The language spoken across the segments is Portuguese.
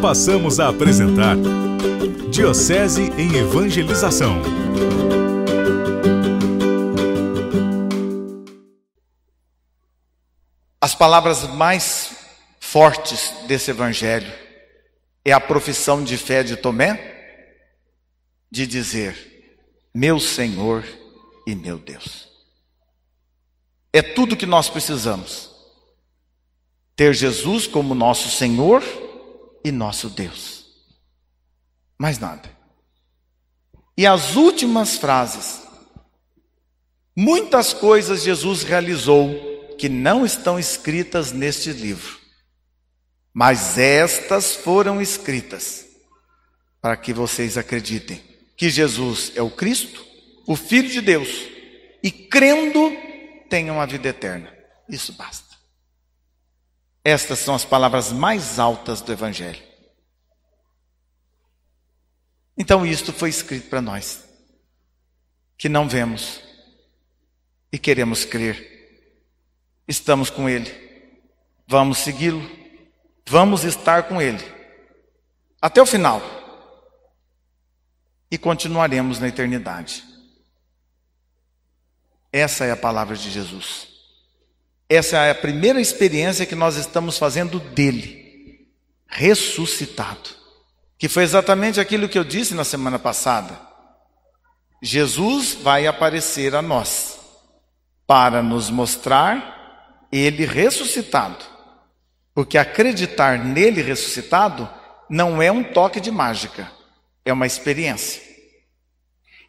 passamos a apresentar Diocese em Evangelização. As palavras mais fortes desse evangelho é a profissão de fé de Tomé de dizer: Meu Senhor e meu Deus. É tudo que nós precisamos. Ter Jesus como nosso Senhor e nosso Deus. Mais nada. E as últimas frases. Muitas coisas Jesus realizou que não estão escritas neste livro, mas estas foram escritas para que vocês acreditem que Jesus é o Cristo, o Filho de Deus, e crendo tenham a vida eterna. Isso basta. Estas são as palavras mais altas do Evangelho. Então, isto foi escrito para nós, que não vemos e queremos crer. Estamos com Ele, vamos segui-lo, vamos estar com Ele até o final e continuaremos na eternidade. Essa é a palavra de Jesus. Essa é a primeira experiência que nós estamos fazendo dele, ressuscitado. Que foi exatamente aquilo que eu disse na semana passada. Jesus vai aparecer a nós para nos mostrar ele ressuscitado. Porque acreditar nele ressuscitado não é um toque de mágica, é uma experiência.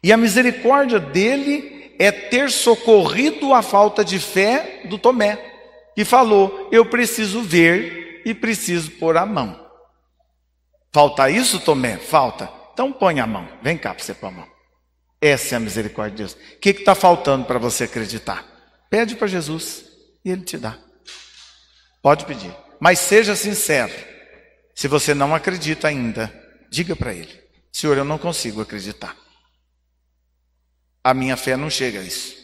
E a misericórdia dele é ter socorrido a falta de fé do Tomé, que falou: Eu preciso ver e preciso pôr a mão. Falta isso, Tomé? Falta. Então põe a mão. Vem cá para você pôr a mão. Essa é a misericórdia de Deus. O que está faltando para você acreditar? Pede para Jesus e Ele te dá. Pode pedir. Mas seja sincero. Se você não acredita ainda, diga para Ele: Senhor, eu não consigo acreditar. A minha fé não chega a isso.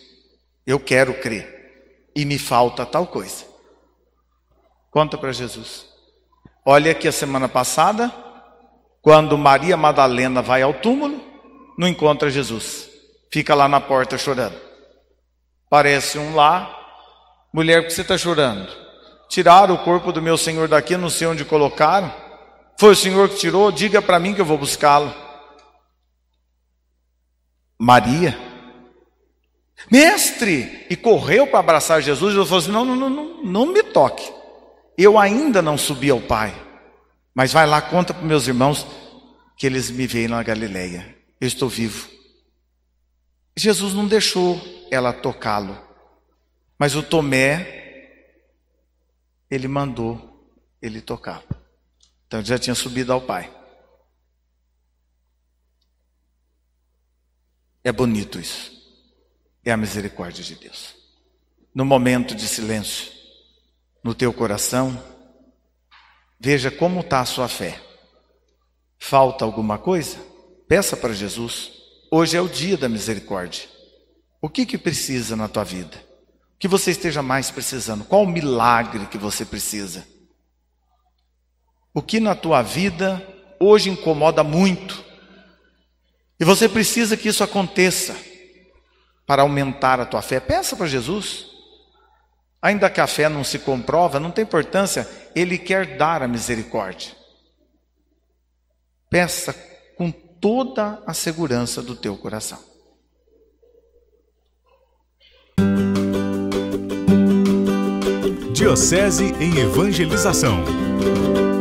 Eu quero crer e me falta tal coisa. Conta para Jesus. Olha que a semana passada, quando Maria Madalena vai ao túmulo, não encontra Jesus. Fica lá na porta chorando. Parece um lá, mulher, por que você está chorando? Tiraram o corpo do meu Senhor daqui, não sei onde colocaram. Foi o Senhor que tirou, diga para mim que eu vou buscá-lo. Maria mestre! E correu para abraçar Jesus e falou assim: não, não, não, não me toque. Eu ainda não subi ao Pai. Mas vai lá, conta para meus irmãos que eles me veem na Galileia. Eu estou vivo. Jesus não deixou ela tocá-lo. Mas o Tomé, ele mandou ele tocar. Então ele já tinha subido ao Pai. É bonito isso é a misericórdia de Deus. No momento de silêncio, no teu coração, veja como está a sua fé. Falta alguma coisa? Peça para Jesus. Hoje é o dia da misericórdia. O que que precisa na tua vida? O que você esteja mais precisando? Qual o milagre que você precisa? O que na tua vida hoje incomoda muito? E você precisa que isso aconteça para aumentar a tua fé. Peça para Jesus. Ainda que a fé não se comprova, não tem importância, Ele quer dar a misericórdia. Peça com toda a segurança do teu coração. Diocese em Evangelização.